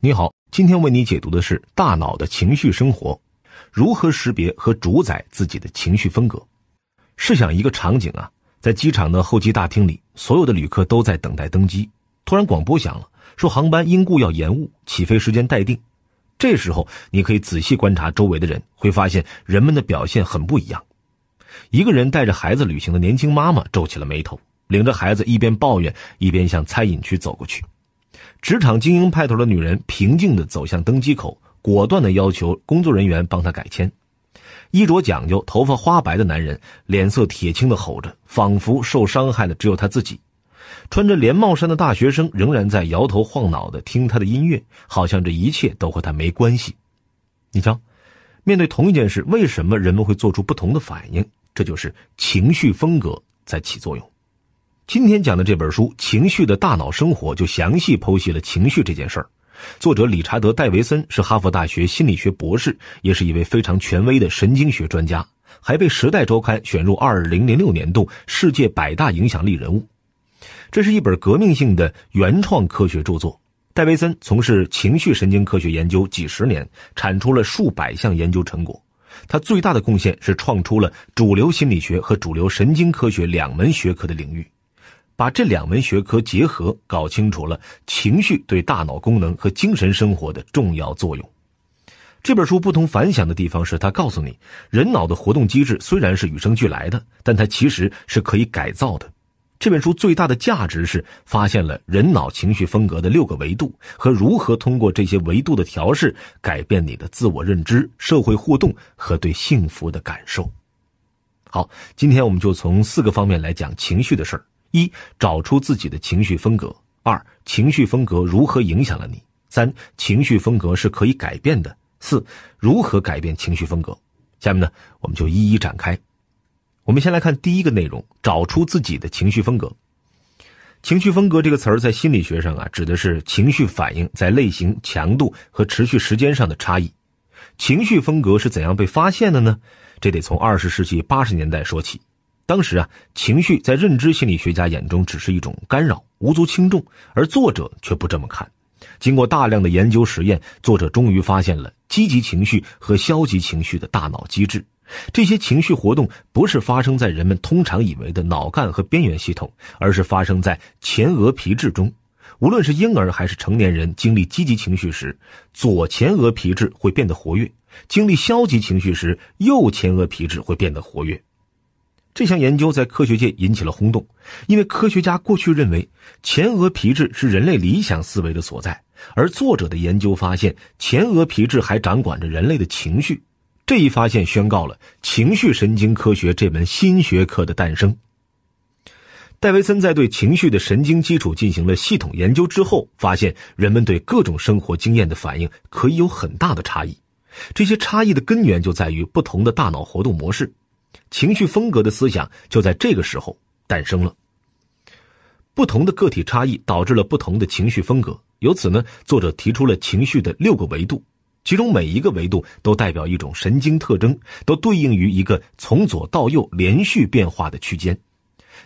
你好，今天为你解读的是大脑的情绪生活，如何识别和主宰自己的情绪风格？试想一个场景啊，在机场的候机大厅里，所有的旅客都在等待登机。突然广播响了，说航班因故要延误，起飞时间待定。这时候你可以仔细观察周围的人，会发现人们的表现很不一样。一个人带着孩子旅行的年轻妈妈皱起了眉头，领着孩子一边抱怨一边向餐饮区走过去。职场精英派头的女人平静地走向登机口，果断的要求工作人员帮她改签。衣着讲究、头发花白的男人脸色铁青地吼着，仿佛受伤害的只有他自己。穿着连帽衫的大学生仍然在摇头晃脑地听他的音乐，好像这一切都和他没关系。你瞧，面对同一件事，为什么人们会做出不同的反应？这就是情绪风格在起作用。今天讲的这本书《情绪的大脑生活》就详细剖析了情绪这件事儿。作者理查德·戴维森是哈佛大学心理学博士，也是一位非常权威的神经学专家，还被《时代周刊》选入2006年度世界百大影响力人物。这是一本革命性的原创科学著作。戴维森从事情绪神经科学研究几十年，产出了数百项研究成果。他最大的贡献是创出了主流心理学和主流神经科学两门学科的领域。把这两门学科结合，搞清楚了情绪对大脑功能和精神生活的重要作用。这本书不同凡响的地方是，它告诉你，人脑的活动机制虽然是与生俱来的，但它其实是可以改造的。这本书最大的价值是发现了人脑情绪风格的六个维度，和如何通过这些维度的调试，改变你的自我认知、社会互动和对幸福的感受。好，今天我们就从四个方面来讲情绪的事儿。一、找出自己的情绪风格；二、情绪风格如何影响了你；三、情绪风格是可以改变的；四、如何改变情绪风格？下面呢，我们就一一展开。我们先来看第一个内容：找出自己的情绪风格。情绪风格这个词儿在心理学上啊，指的是情绪反应在类型、强度和持续时间上的差异。情绪风格是怎样被发现的呢？这得从二十世纪八十年代说起。当时啊，情绪在认知心理学家眼中只是一种干扰，无足轻重。而作者却不这么看。经过大量的研究实验，作者终于发现了积极情绪和消极情绪的大脑机制。这些情绪活动不是发生在人们通常以为的脑干和边缘系统，而是发生在前额皮质中。无论是婴儿还是成年人，经历积极情绪时，左前额皮质会变得活跃；经历消极情绪时，右前额皮质会变得活跃。这项研究在科学界引起了轰动，因为科学家过去认为前额皮质是人类理想思维的所在，而作者的研究发现前额皮质还掌管着人类的情绪。这一发现宣告了情绪神经科学这门新学科的诞生。戴维森在对情绪的神经基础进行了系统研究之后，发现人们对各种生活经验的反应可以有很大的差异，这些差异的根源就在于不同的大脑活动模式。情绪风格的思想就在这个时候诞生了。不同的个体差异导致了不同的情绪风格，由此呢，作者提出了情绪的六个维度，其中每一个维度都代表一种神经特征，都对应于一个从左到右连续变化的区间。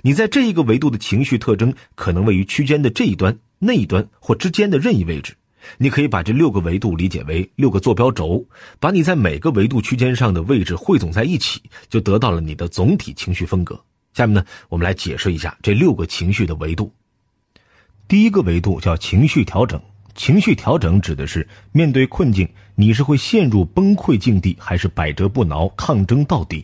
你在这一个维度的情绪特征，可能位于区间的这一端、那一端或之间的任意位置。你可以把这六个维度理解为六个坐标轴，把你在每个维度区间上的位置汇总在一起，就得到了你的总体情绪风格。下面呢，我们来解释一下这六个情绪的维度。第一个维度叫情绪调整，情绪调整指的是面对困境，你是会陷入崩溃境地，还是百折不挠抗争到底；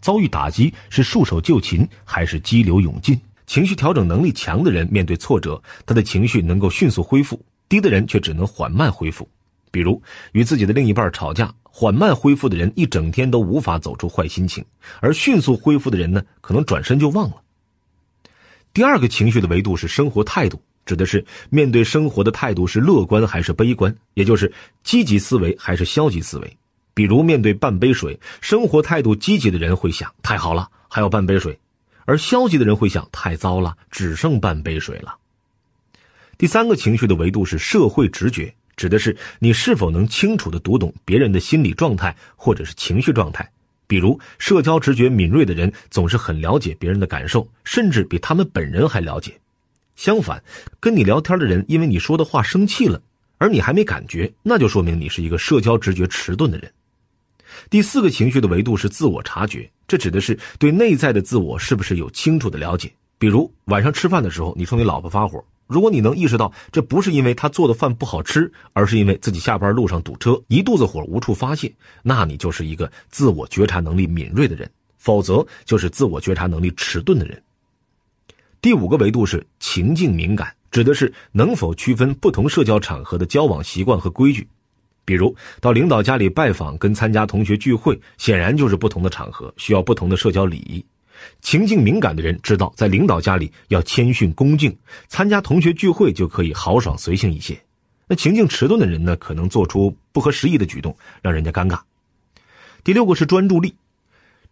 遭遇打击是束手就擒，还是激流勇进。情绪调整能力强的人，面对挫折，他的情绪能够迅速恢复。低的人却只能缓慢恢复，比如与自己的另一半吵架，缓慢恢复的人一整天都无法走出坏心情，而迅速恢复的人呢，可能转身就忘了。第二个情绪的维度是生活态度，指的是面对生活的态度是乐观还是悲观，也就是积极思维还是消极思维。比如面对半杯水，生活态度积极的人会想太好了，还有半杯水；而消极的人会想太糟了，只剩半杯水了。第三个情绪的维度是社会直觉，指的是你是否能清楚的读懂别人的心理状态或者是情绪状态。比如，社交直觉敏锐的人总是很了解别人的感受，甚至比他们本人还了解。相反，跟你聊天的人因为你说的话生气了，而你还没感觉，那就说明你是一个社交直觉迟钝的人。第四个情绪的维度是自我察觉，这指的是对内在的自我是不是有清楚的了解。比如，晚上吃饭的时候，你冲你老婆发火。如果你能意识到这不是因为他做的饭不好吃，而是因为自己下班路上堵车，一肚子火无处发泄，那你就是一个自我觉察能力敏锐的人；否则就是自我觉察能力迟钝的人。第五个维度是情境敏感，指的是能否区分不同社交场合的交往习惯和规矩，比如到领导家里拜访跟参加同学聚会，显然就是不同的场合，需要不同的社交礼仪。情境敏感的人知道，在领导家里要谦逊恭敬，参加同学聚会就可以豪爽随性一些。那情境迟钝的人呢，可能做出不合时宜的举动，让人家尴尬。第六个是专注力，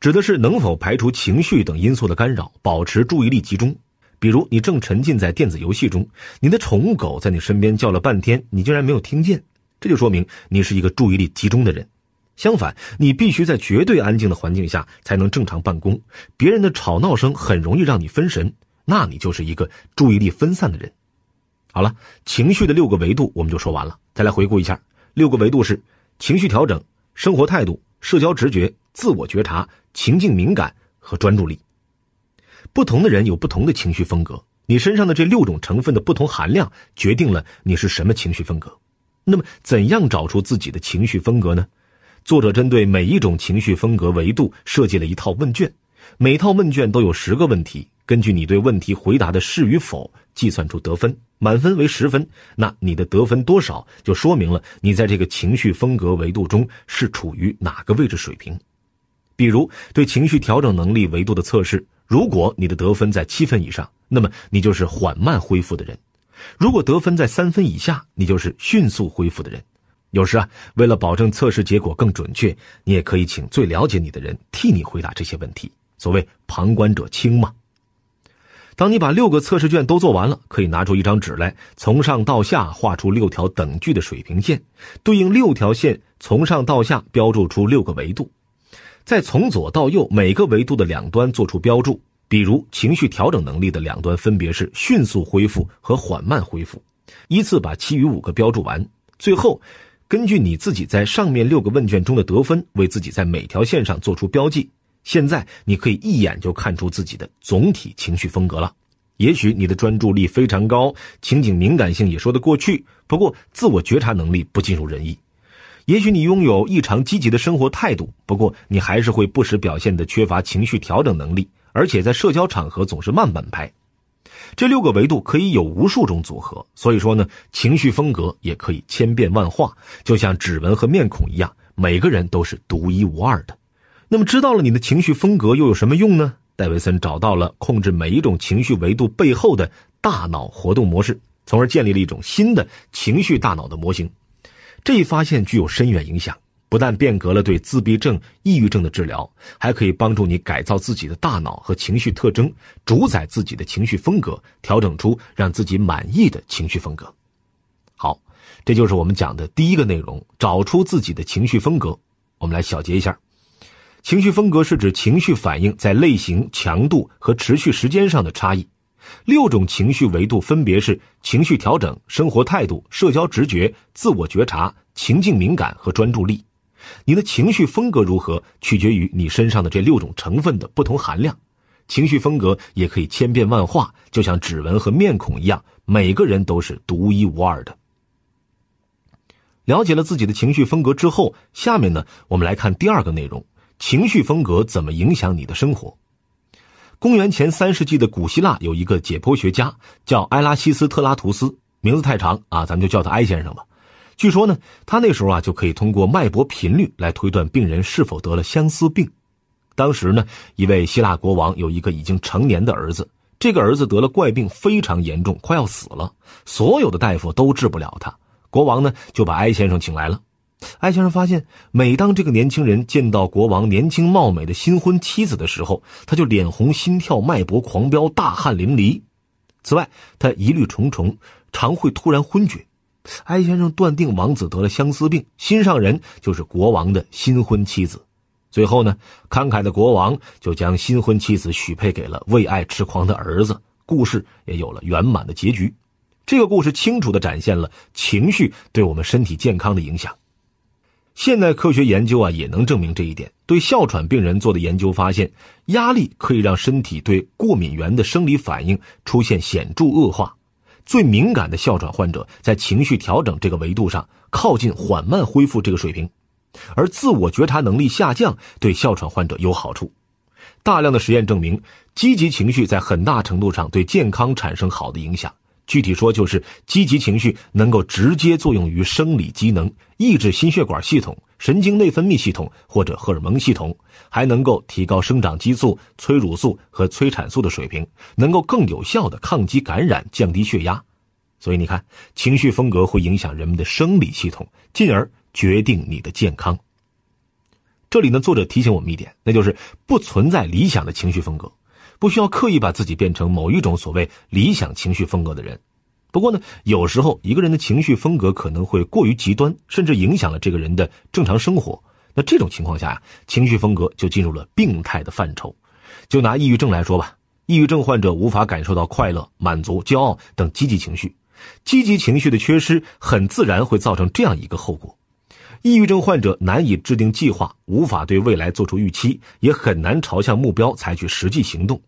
指的是能否排除情绪等因素的干扰，保持注意力集中。比如，你正沉浸在电子游戏中，你的宠物狗在你身边叫了半天，你竟然没有听见，这就说明你是一个注意力集中的人。相反，你必须在绝对安静的环境下才能正常办公，别人的吵闹声很容易让你分神，那你就是一个注意力分散的人。好了，情绪的六个维度我们就说完了，再来回顾一下，六个维度是：情绪调整、生活态度、社交直觉、自我觉察、情境敏感和专注力。不同的人有不同的情绪风格，你身上的这六种成分的不同含量决定了你是什么情绪风格。那么，怎样找出自己的情绪风格呢？作者针对每一种情绪风格维度设计了一套问卷，每套问卷都有十个问题，根据你对问题回答的是与否，计算出得分，满分为十分，那你的得分多少就说明了你在这个情绪风格维度中是处于哪个位置水平。比如对情绪调整能力维度的测试，如果你的得分在七分以上，那么你就是缓慢恢复的人；如果得分在三分以下，你就是迅速恢复的人。有时啊，为了保证测试结果更准确，你也可以请最了解你的人替你回答这些问题。所谓“旁观者清”嘛。当你把六个测试卷都做完了，可以拿出一张纸来，从上到下画出六条等距的水平线，对应六条线从上到下标注出六个维度，再从左到右每个维度的两端做出标注，比如情绪调整能力的两端分别是迅速恢复和缓慢恢复，依次把其余五个标注完，最后。根据你自己在上面六个问卷中的得分为自己在每条线上做出标记，现在你可以一眼就看出自己的总体情绪风格了。也许你的专注力非常高，情景敏感性也说得过去，不过自我觉察能力不尽如人意。也许你拥有异常积极的生活态度，不过你还是会不时表现的缺乏情绪调整能力，而且在社交场合总是慢半拍。这六个维度可以有无数种组合，所以说呢，情绪风格也可以千变万化，就像指纹和面孔一样，每个人都是独一无二的。那么，知道了你的情绪风格又有什么用呢？戴维森找到了控制每一种情绪维度背后的大脑活动模式，从而建立了一种新的情绪大脑的模型。这一发现具有深远影响。不但变革了对自闭症、抑郁症的治疗，还可以帮助你改造自己的大脑和情绪特征，主宰自己的情绪风格，调整出让自己满意的情绪风格。好，这就是我们讲的第一个内容：找出自己的情绪风格。我们来小结一下，情绪风格是指情绪反应在类型、强度和持续时间上的差异。六种情绪维度分别是：情绪调整、生活态度、社交直觉、自我觉察、情境敏感和专注力。你的情绪风格如何，取决于你身上的这六种成分的不同含量。情绪风格也可以千变万化，就像指纹和面孔一样，每个人都是独一无二的。了解了自己的情绪风格之后，下面呢，我们来看第二个内容：情绪风格怎么影响你的生活？公元前三世纪的古希腊有一个解剖学家叫埃拉西斯特拉图斯，名字太长啊，咱们就叫他埃先生吧。据说呢，他那时候啊就可以通过脉搏频率来推断病人是否得了相思病。当时呢，一位希腊国王有一个已经成年的儿子，这个儿子得了怪病，非常严重，快要死了。所有的大夫都治不了他，国王呢就把埃先生请来了。埃先生发现，每当这个年轻人见到国王年轻貌美的新婚妻子的时候，他就脸红、心跳、脉搏狂飙、大汗淋漓。此外，他疑虑重重，常会突然昏厥。艾先生断定王子得了相思病，心上人就是国王的新婚妻子。最后呢，慷慨的国王就将新婚妻子许配给了为爱痴狂的儿子。故事也有了圆满的结局。这个故事清楚地展现了情绪对我们身体健康的影响。现代科学研究啊，也能证明这一点。对哮喘病人做的研究发现，压力可以让身体对过敏原的生理反应出现显著恶化。最敏感的哮喘患者在情绪调整这个维度上靠近缓慢恢复这个水平，而自我觉察能力下降对哮喘患者有好处。大量的实验证明，积极情绪在很大程度上对健康产生好的影响。具体说，就是积极情绪能够直接作用于生理机能，抑制心血管系统、神经内分泌系统或者荷尔蒙系统，还能够提高生长激素、催乳素和催产素的水平，能够更有效的抗击感染、降低血压。所以你看，情绪风格会影响人们的生理系统，进而决定你的健康。这里呢，作者提醒我们一点，那就是不存在理想的情绪风格。不需要刻意把自己变成某一种所谓理想情绪风格的人，不过呢，有时候一个人的情绪风格可能会过于极端，甚至影响了这个人的正常生活。那这种情况下呀，情绪风格就进入了病态的范畴。就拿抑郁症来说吧，抑郁症患者无法感受到快乐、满足、骄傲等积极情绪，积极情绪的缺失很自然会造成这样一个后果：抑郁症患者难以制定计划，无法对未来做出预期，也很难朝向目标采取实际行动。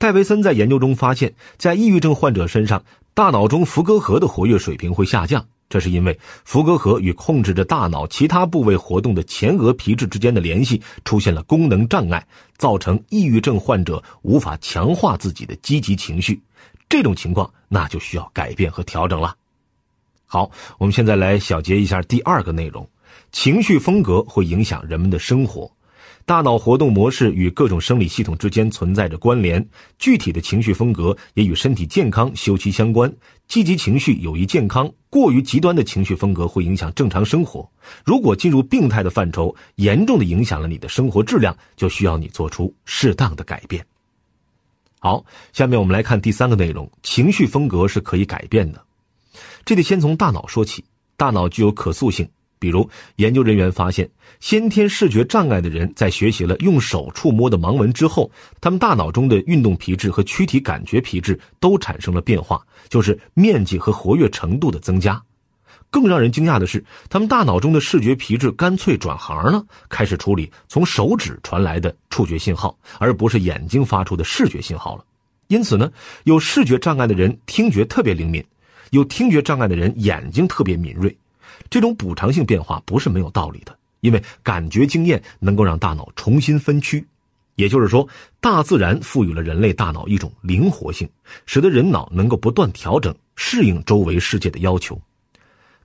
戴维森在研究中发现，在抑郁症患者身上，大脑中福格核的活跃水平会下降。这是因为福格核与控制着大脑其他部位活动的前额皮质之间的联系出现了功能障碍，造成抑郁症患者无法强化自己的积极情绪。这种情况，那就需要改变和调整了。好，我们现在来小结一下第二个内容：情绪风格会影响人们的生活。大脑活动模式与各种生理系统之间存在着关联，具体的情绪风格也与身体健康休戚相关。积极情绪有益健康，过于极端的情绪风格会影响正常生活。如果进入病态的范畴，严重的影响了你的生活质量，就需要你做出适当的改变。好，下面我们来看第三个内容：情绪风格是可以改变的。这得先从大脑说起，大脑具有可塑性。比如，研究人员发现，先天视觉障碍的人在学习了用手触摸的盲文之后，他们大脑中的运动皮质和躯体感觉皮质都产生了变化，就是面积和活跃程度的增加。更让人惊讶的是，他们大脑中的视觉皮质干脆转行了，开始处理从手指传来的触觉信号，而不是眼睛发出的视觉信号了。因此呢，有视觉障碍的人听觉特别灵敏，有听觉障碍的人眼睛特别敏锐。这种补偿性变化不是没有道理的，因为感觉经验能够让大脑重新分区，也就是说，大自然赋予了人类大脑一种灵活性，使得人脑能够不断调整适应周围世界的要求。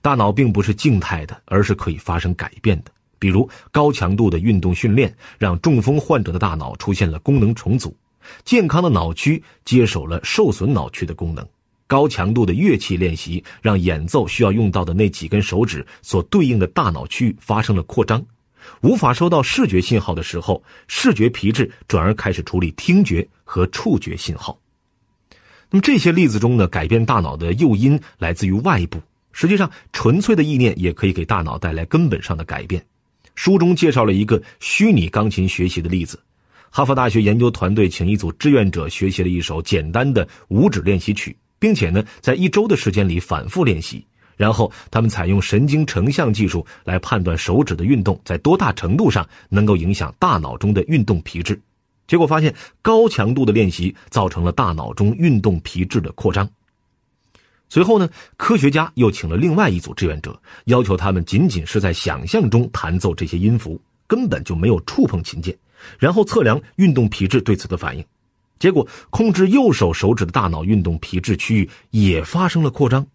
大脑并不是静态的，而是可以发生改变的。比如，高强度的运动训练让中风患者的大脑出现了功能重组，健康的脑区接手了受损脑区的功能。高强度的乐器练习让演奏需要用到的那几根手指所对应的大脑区域发生了扩张，无法收到视觉信号的时候，视觉皮质转而开始处理听觉和触觉信号。那么这些例子中呢，改变大脑的诱因来自于外部。实际上，纯粹的意念也可以给大脑带来根本上的改变。书中介绍了一个虚拟钢琴学习的例子，哈佛大学研究团队请一组志愿者学习了一首简单的五指练习曲。并且呢，在一周的时间里反复练习，然后他们采用神经成像技术来判断手指的运动在多大程度上能够影响大脑中的运动皮质。结果发现，高强度的练习造成了大脑中运动皮质的扩张。随后呢，科学家又请了另外一组志愿者，要求他们仅仅是在想象中弹奏这些音符，根本就没有触碰琴键，然后测量运动皮质对此的反应。结果，控制右手手指的大脑运动皮质区域也发生了扩张，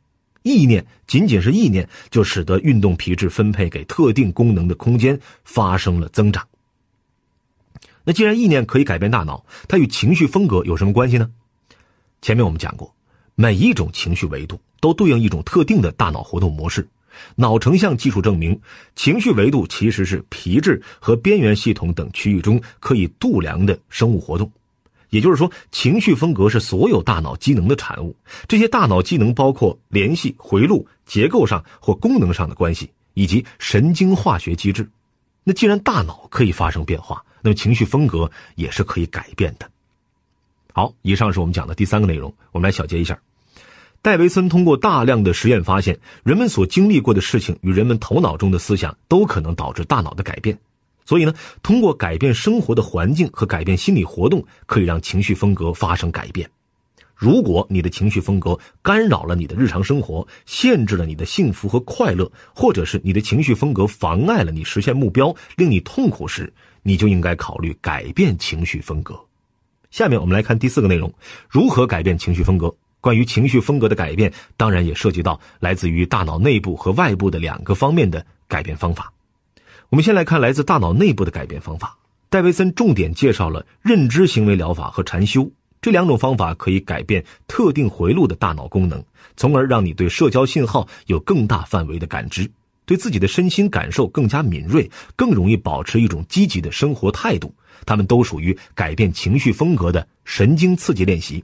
意念仅仅是意念，就使得运动皮质分配给特定功能的空间发生了增长。那既然意念可以改变大脑，它与情绪风格有什么关系呢？前面我们讲过，每一种情绪维度都对应一种特定的大脑活动模式。脑成像技术证明，情绪维度其实是皮质和边缘系统等区域中可以度量的生物活动。也就是说，情绪风格是所有大脑机能的产物。这些大脑机能包括联系回路、结构上或功能上的关系，以及神经化学机制。那既然大脑可以发生变化，那么情绪风格也是可以改变的。好，以上是我们讲的第三个内容。我们来小结一下：戴维森通过大量的实验发现，人们所经历过的事情与人们头脑中的思想都可能导致大脑的改变。所以呢，通过改变生活的环境和改变心理活动，可以让情绪风格发生改变。如果你的情绪风格干扰了你的日常生活，限制了你的幸福和快乐，或者是你的情绪风格妨碍了你实现目标，令你痛苦时，你就应该考虑改变情绪风格。下面我们来看第四个内容：如何改变情绪风格。关于情绪风格的改变，当然也涉及到来自于大脑内部和外部的两个方面的改变方法。我们先来看来自大脑内部的改变方法。戴维森重点介绍了认知行为疗法和禅修这两种方法，可以改变特定回路的大脑功能，从而让你对社交信号有更大范围的感知，对自己的身心感受更加敏锐，更容易保持一种积极的生活态度。他们都属于改变情绪风格的神经刺激练习。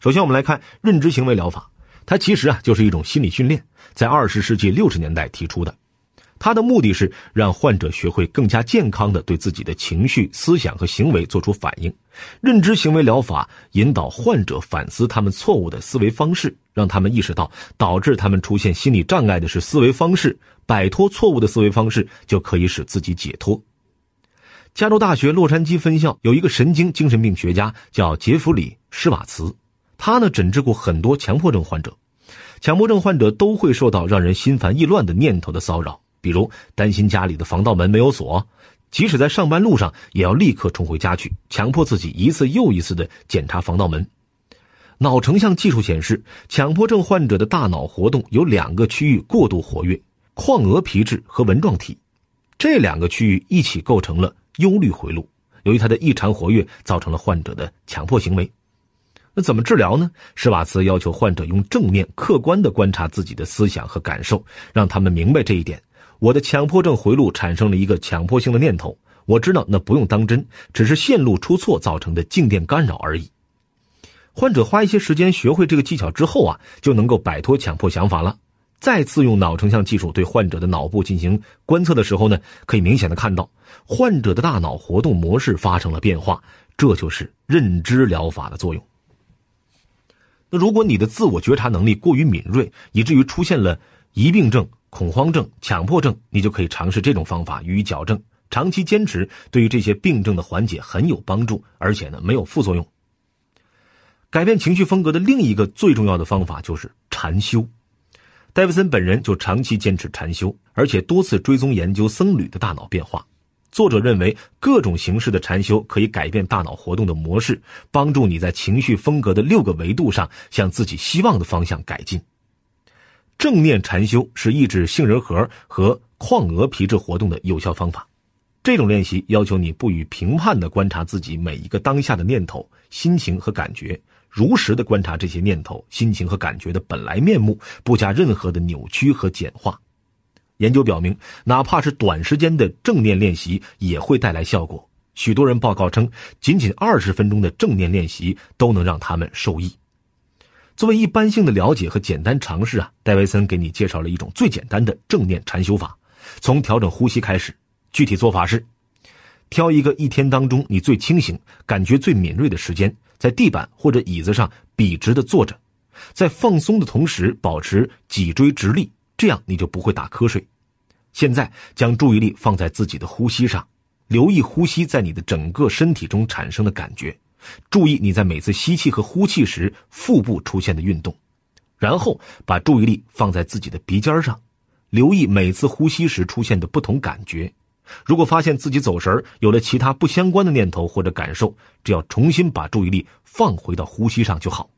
首先，我们来看认知行为疗法，它其实啊就是一种心理训练，在二十世纪六十年代提出的。他的目的是让患者学会更加健康的对自己的情绪、思想和行为做出反应。认知行为疗法引导患者反思他们错误的思维方式，让他们意识到导致他们出现心理障碍的是思维方式，摆脱错误的思维方式就可以使自己解脱。加州大学洛杉矶分校有一个神经精神病学家叫杰弗里·施瓦茨，他呢诊治过很多强迫症患者，强迫症患者都会受到让人心烦意乱的念头的骚扰。比如担心家里的防盗门没有锁，即使在上班路上也要立刻冲回家去，强迫自己一次又一次的检查防盗门。脑成像技术显示，强迫症患者的大脑活动有两个区域过度活跃：眶额皮质和纹状体。这两个区域一起构成了忧虑回路。由于它的异常活跃，造成了患者的强迫行为。那怎么治疗呢？施瓦茨要求患者用正面、客观的观察自己的思想和感受，让他们明白这一点。我的强迫症回路产生了一个强迫性的念头，我知道那不用当真，只是线路出错造成的静电干扰而已。患者花一些时间学会这个技巧之后啊，就能够摆脱强迫想法了。再次用脑成像技术对患者的脑部进行观测的时候呢，可以明显的看到患者的大脑活动模式发生了变化，这就是认知疗法的作用。那如果你的自我觉察能力过于敏锐，以至于出现了疑病症。恐慌症、强迫症，你就可以尝试这种方法予以矫正。长期坚持对于这些病症的缓解很有帮助，而且呢没有副作用。改变情绪风格的另一个最重要的方法就是禅修。戴维森本人就长期坚持禅修，而且多次追踪研究僧侣的大脑变化。作者认为，各种形式的禅修可以改变大脑活动的模式，帮助你在情绪风格的六个维度上向自己希望的方向改进。正念禅修是抑制杏仁核和眶额皮质活动的有效方法。这种练习要求你不予评判的观察自己每一个当下的念头、心情和感觉，如实的观察这些念头、心情和感觉的本来面目，不加任何的扭曲和简化。研究表明，哪怕是短时间的正念练习也会带来效果。许多人报告称，仅仅二十分钟的正念练习都能让他们受益。作为一般性的了解和简单尝试啊，戴维森给你介绍了一种最简单的正念禅修法，从调整呼吸开始。具体做法是，挑一个一天当中你最清醒、感觉最敏锐的时间，在地板或者椅子上笔直的坐着，在放松的同时保持脊椎直立，这样你就不会打瞌睡。现在将注意力放在自己的呼吸上，留意呼吸在你的整个身体中产生的感觉。注意你在每次吸气和呼气时腹部出现的运动，然后把注意力放在自己的鼻尖上，留意每次呼吸时出现的不同感觉。如果发现自己走神儿，有了其他不相关的念头或者感受，只要重新把注意力放回到呼吸上就好。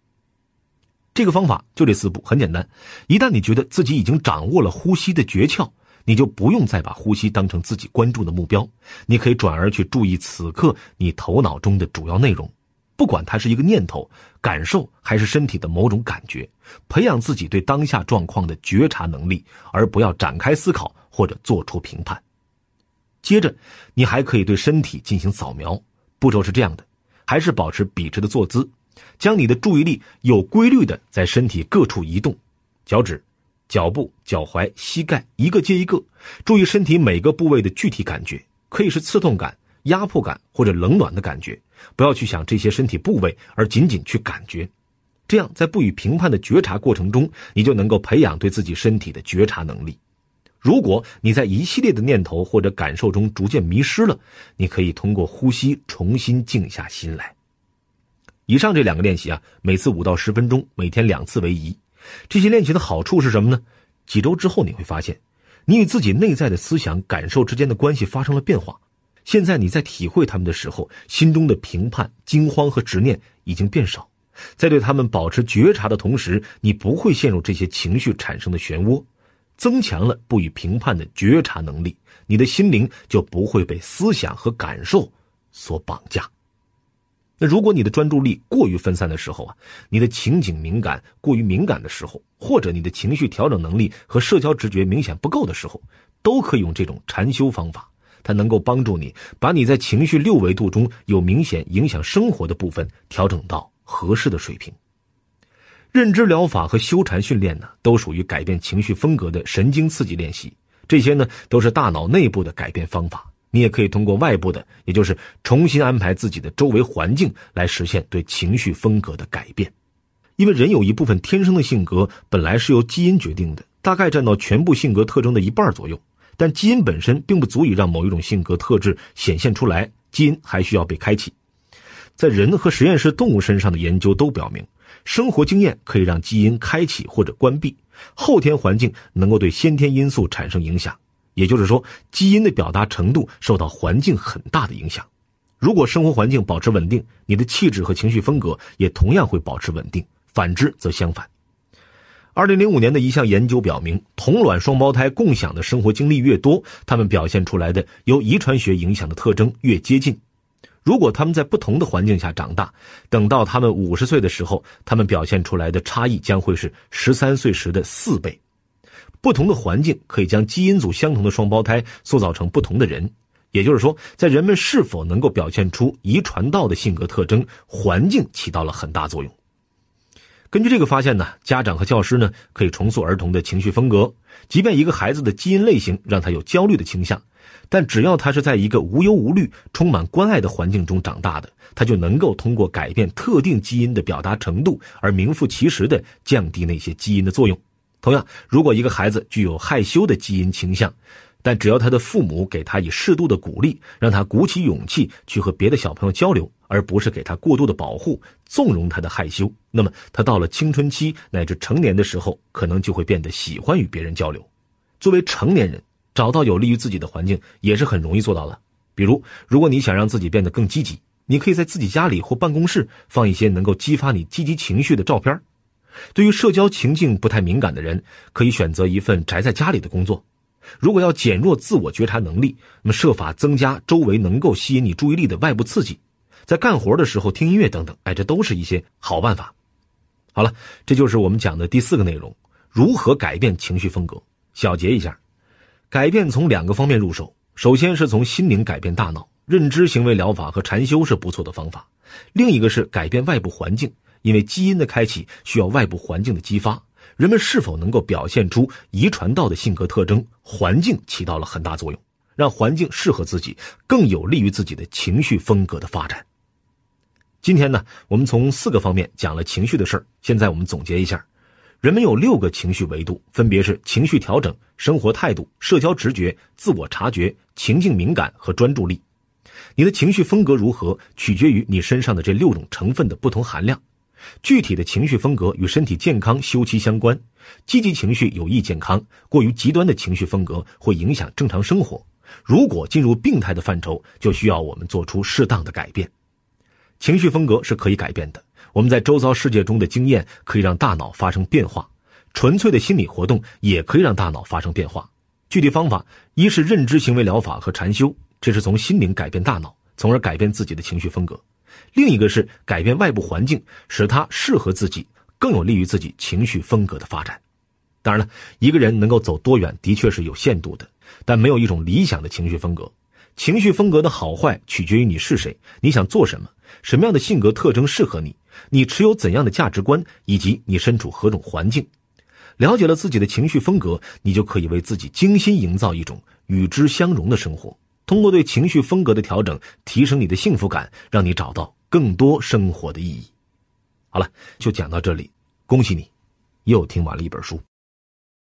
这个方法就这四步，很简单。一旦你觉得自己已经掌握了呼吸的诀窍。你就不用再把呼吸当成自己关注的目标，你可以转而去注意此刻你头脑中的主要内容，不管它是一个念头、感受还是身体的某种感觉，培养自己对当下状况的觉察能力，而不要展开思考或者做出评判。接着，你还可以对身体进行扫描，步骤是这样的：还是保持笔直的坐姿，将你的注意力有规律的在身体各处移动，脚趾。脚步、脚踝、膝盖，一个接一个，注意身体每个部位的具体感觉，可以是刺痛感、压迫感或者冷暖的感觉，不要去想这些身体部位，而仅仅去感觉。这样，在不予评判的觉察过程中，你就能够培养对自己身体的觉察能力。如果你在一系列的念头或者感受中逐渐迷失了，你可以通过呼吸重新静下心来。以上这两个练习啊，每次五到十分钟，每天两次为宜。这些练习的好处是什么呢？几周之后你会发现，你与自己内在的思想、感受之间的关系发生了变化。现在你在体会他们的时候，心中的评判、惊慌和执念已经变少。在对他们保持觉察的同时，你不会陷入这些情绪产生的漩涡，增强了不予评判的觉察能力。你的心灵就不会被思想和感受所绑架。那如果你的专注力过于分散的时候啊，你的情景敏感过于敏感的时候，或者你的情绪调整能力和社交直觉明显不够的时候，都可以用这种禅修方法，它能够帮助你把你在情绪六维度中有明显影响生活的部分调整到合适的水平。认知疗法和修禅训练呢，都属于改变情绪风格的神经刺激练习，这些呢都是大脑内部的改变方法。你也可以通过外部的，也就是重新安排自己的周围环境，来实现对情绪风格的改变。因为人有一部分天生的性格本来是由基因决定的，大概占到全部性格特征的一半左右。但基因本身并不足以让某一种性格特质显现出来，基因还需要被开启。在人和实验室动物身上的研究都表明，生活经验可以让基因开启或者关闭，后天环境能够对先天因素产生影响。也就是说，基因的表达程度受到环境很大的影响。如果生活环境保持稳定，你的气质和情绪风格也同样会保持稳定；反之则相反。二零零五年的一项研究表明，同卵双胞胎共享的生活经历越多，他们表现出来的由遗传学影响的特征越接近。如果他们在不同的环境下长大，等到他们五十岁的时候，他们表现出来的差异将会是十三岁时的四倍。不同的环境可以将基因组相同的双胞胎塑造成不同的人，也就是说，在人们是否能够表现出遗传到的性格特征，环境起到了很大作用。根据这个发现呢，家长和教师呢可以重塑儿童的情绪风格。即便一个孩子的基因类型让他有焦虑的倾向，但只要他是在一个无忧无虑、充满关爱的环境中长大的，他就能够通过改变特定基因的表达程度而名副其实的降低那些基因的作用。同样，如果一个孩子具有害羞的基因倾向，但只要他的父母给他以适度的鼓励，让他鼓起勇气去和别的小朋友交流，而不是给他过度的保护、纵容他的害羞，那么他到了青春期乃至成年的时候，可能就会变得喜欢与别人交流。作为成年人，找到有利于自己的环境也是很容易做到的。比如，如果你想让自己变得更积极，你可以在自己家里或办公室放一些能够激发你积极情绪的照片对于社交情境不太敏感的人，可以选择一份宅在家里的工作。如果要减弱自我觉察能力，那么设法增加周围能够吸引你注意力的外部刺激，在干活的时候听音乐等等，哎，这都是一些好办法。好了，这就是我们讲的第四个内容：如何改变情绪风格。小结一下，改变从两个方面入手，首先是从心灵改变大脑，认知行为疗法和禅修是不错的方法；另一个是改变外部环境。因为基因的开启需要外部环境的激发，人们是否能够表现出遗传到的性格特征，环境起到了很大作用。让环境适合自己，更有利于自己的情绪风格的发展。今天呢，我们从四个方面讲了情绪的事儿。现在我们总结一下，人们有六个情绪维度，分别是情绪调整、生活态度、社交直觉、自我察觉、情境敏感和专注力。你的情绪风格如何，取决于你身上的这六种成分的不同含量。具体的情绪风格与身体健康休戚相关，积极情绪有益健康，过于极端的情绪风格会影响正常生活。如果进入病态的范畴，就需要我们做出适当的改变。情绪风格是可以改变的，我们在周遭世界中的经验可以让大脑发生变化，纯粹的心理活动也可以让大脑发生变化。具体方法，一是认知行为疗法和禅修，这是从心灵改变大脑，从而改变自己的情绪风格。另一个是改变外部环境，使它适合自己，更有利于自己情绪风格的发展。当然了，一个人能够走多远的确是有限度的，但没有一种理想的情绪风格。情绪风格的好坏取决于你是谁，你想做什么，什么样的性格特征适合你，你持有怎样的价值观，以及你身处何种环境。了解了自己的情绪风格，你就可以为自己精心营造一种与之相融的生活。通过对情绪风格的调整，提升你的幸福感，让你找到更多生活的意义。好了，就讲到这里。恭喜你，又听完了一本书。